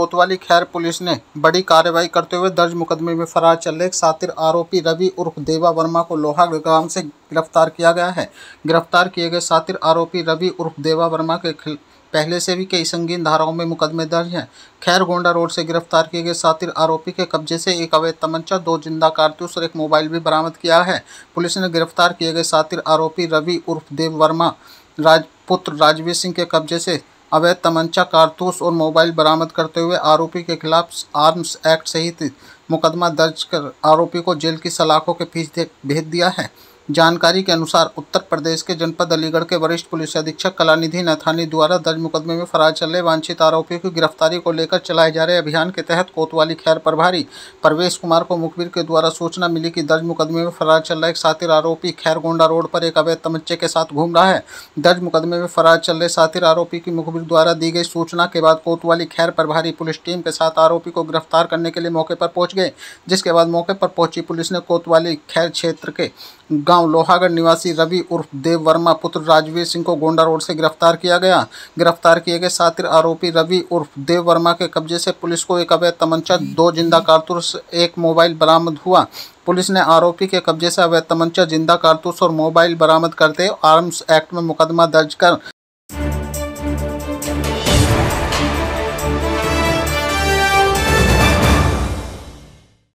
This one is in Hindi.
कोतवाली खैर पुलिस ने बड़ी कार्रवाई करते हुए दर्ज मुकदमे में फरार चल रहे सातिर आरोपी रवि उर्फ देवा वर्मा को लोहा ग्राम से गिरफ्तार किया गया है गिरफ्तार किए गए सातिर आरोपी रवि उर्फ देवा वर्मा के पहले से भी कई संगीन धाराओं में मुकदमे दर्ज हैं खैर गोंडा रोड से गिरफ्तार किए गए सातिर आरोपी के कब्जे से एक अवैध तमंचा दो जिंदा कारतूस और एक मोबाइल भी बरामद किया है पुलिस ने गिरफ्तार किए गए सातिर आरोपी रवि उर्फ देव वर्मा राजपुत्र राजवीर सिंह के कब्जे से अवैध तमंचा कारतूस और मोबाइल बरामद करते हुए आरोपी के खिलाफ आर्म्स एक्ट सहित मुकदमा दर्ज कर आरोपी को जेल की सलाखों के फीस भेज दिया है जानकारी के अनुसार उत्तर प्रदेश के जनपद अलीगढ़ के वरिष्ठ पुलिस अधीक्षक कलानिधि नथानी द्वारा दर्ज मुकदमे में फरार चल रहे वांछित आरोपियों की गिरफ्तारी को लेकर चलाए जा रहे अभियान के तहत कोतवाली खैर प्रभारी परवेश कुमार को मुखबिर के द्वारा सूचना मिली कि दर्ज मुकदमे में फरार चल रहा एक सातिर आरोपी खैरगोंडा रोड पर एक अवैध तमच्चे के साथ घूम रहा है दर्ज मुकदमे में फरार चल रहे सातिर आरोपी की मुखबिर द्वारा दी गई सूचना के बाद कोतवाली खैर प्रभारी पुलिस टीम के साथ आरोपी को गिरफ्तार करने के लिए मौके पर पहुंच गए जिसके बाद मौके पर पहुंची पुलिस ने कोतवाली खैर क्षेत्र के गांव गांव लोहागढ़ निवासी रवि उर्फ देव वर्मा पुत्र राजवीर सिंह को गोंडा रोड से गिरफ्तार किया गया गिरफ्तार किए गए सातिर आरोपी रवि उर्फ देव वर्मा के कब्जे से पुलिस को एक अवैध तमंचा दो जिंदा कारतूस एक मोबाइल बरामद हुआ पुलिस ने आरोपी के कब्जे से अवैध तमंचा जिंदा कारतूस और मोबाइल बरामद करते आर्म्स एक्ट में मुकदमा दर्ज कर